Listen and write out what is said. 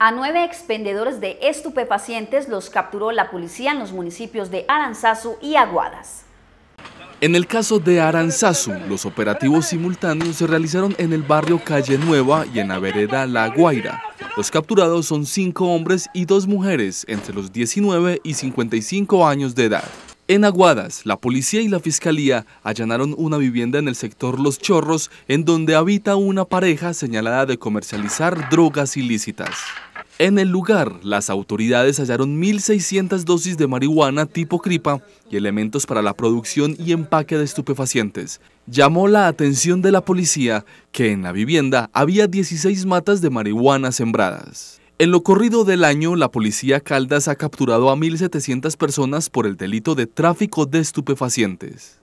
A nueve expendedores de estupefacientes los capturó la policía en los municipios de Aranzazu y Aguadas. En el caso de Aranzazu, los operativos simultáneos se realizaron en el barrio Calle Nueva y en la vereda La Guaira. Los capturados son cinco hombres y dos mujeres entre los 19 y 55 años de edad. En Aguadas, la policía y la fiscalía allanaron una vivienda en el sector Los Chorros, en donde habita una pareja señalada de comercializar drogas ilícitas. En el lugar, las autoridades hallaron 1.600 dosis de marihuana tipo cripa y elementos para la producción y empaque de estupefacientes. Llamó la atención de la policía que en la vivienda había 16 matas de marihuana sembradas. En lo corrido del año, la policía Caldas ha capturado a 1.700 personas por el delito de tráfico de estupefacientes.